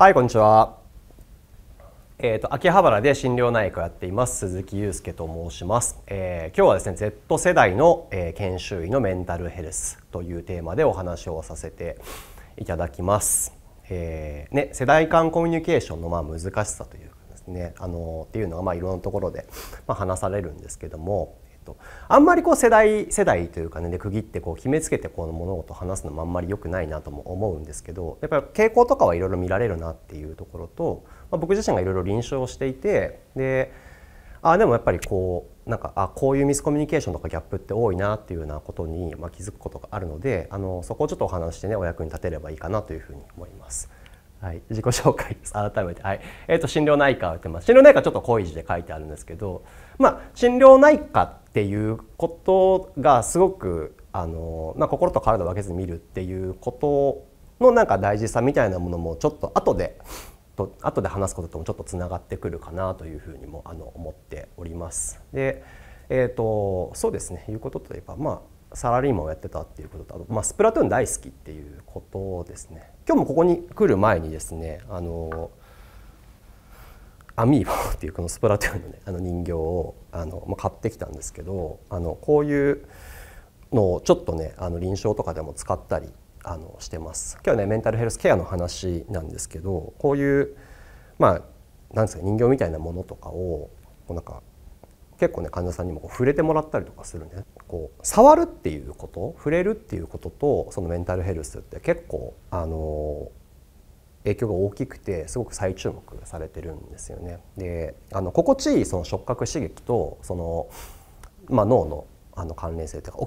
はいこんにちは、えーと、秋葉原で心療内科やっています鈴木祐介と申します、えー、今日はですね Z 世代の、えー、研修医のメンタルヘルスというテーマでお話をさせていただきます、えー、ね、世代間コミュニケーションのまあ難しさというかですねあのっていうのがまあいろんなところでま話されるんですけども、とあんまりこう世代世代というかねで区切ってこう決めつけてこの物事を話すのもあんまり良くないなとも思うんですけどやっぱり傾向とかはいろいろ見られるなっていうところと、まあ、僕自身がいろいろ臨床していてであでもやっぱりこうなんかあこういうミスコミュニケーションとかギャップって多いなっていうようなことに、まあ、気づくことがあるのであのそこをちょっとお話してねお役に立てればいいかなというふうに思います。はい、自己紹介です改めて、はいえーと、と心療内科をやってます心療内科ちょっと濃い字で書いてあるんですけど、まあ、心療内科っていうことがすごくあの、まあ、心と体を分けずに見るっていうことのなんか大事さみたいなものもちょっと後でと後で話すことともちょっとつながってくるかなというふうにもあの思っております。でえーとそうですねいうことといえば、まあサラリーマンをやってたっていうこととあと、まあ、スプラトゥーン大好きっていうことですね今日もここに来る前にですねあのアミーボっていうこのスプラトゥーンの,、ね、あの人形をあの、まあ、買ってきたんですけどあのこういうのをちょっとねあの臨床とかでも使ったりあのしてます今日ねメンタルヘルスケアの話なんですけどこういうまあなんですか人形みたいなものとかをこうなんか結構ね患者さんにもこう触れてもらったりとかするね、こう触るっていうこと触れるっていうこととそのメンタルヘルスって結構あの影響が大きくてすごく再注目されてるんですよね。であの心地いいその触覚刺激とその、まあ、脳のあの関連性とか